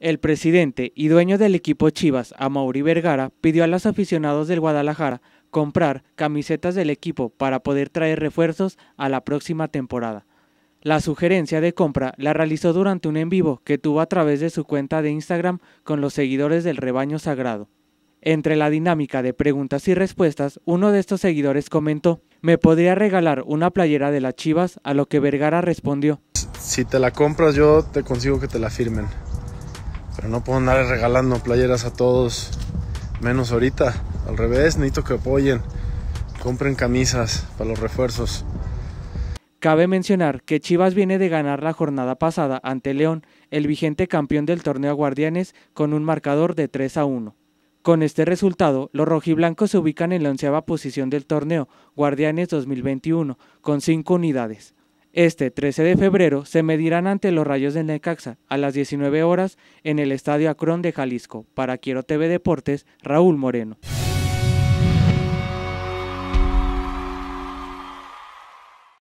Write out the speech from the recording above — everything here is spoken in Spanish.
El presidente y dueño del equipo Chivas, Amaury Vergara, pidió a los aficionados del Guadalajara comprar camisetas del equipo para poder traer refuerzos a la próxima temporada. La sugerencia de compra la realizó durante un en vivo que tuvo a través de su cuenta de Instagram con los seguidores del rebaño sagrado. Entre la dinámica de preguntas y respuestas, uno de estos seguidores comentó, ¿me podría regalar una playera de las Chivas? A lo que Vergara respondió, si te la compras yo te consigo que te la firmen. Pero no puedo andar regalando playeras a todos, menos ahorita. Al revés, necesito que apoyen, compren camisas para los refuerzos. Cabe mencionar que Chivas viene de ganar la jornada pasada ante León, el vigente campeón del torneo Guardianes, con un marcador de 3 a 1. Con este resultado, los rojiblancos se ubican en la onceava posición del torneo Guardianes 2021, con 5 unidades. Este 13 de febrero se medirán ante los Rayos de Necaxa a las 19 horas en el Estadio Acron de Jalisco. Para Quiero TV Deportes, Raúl Moreno.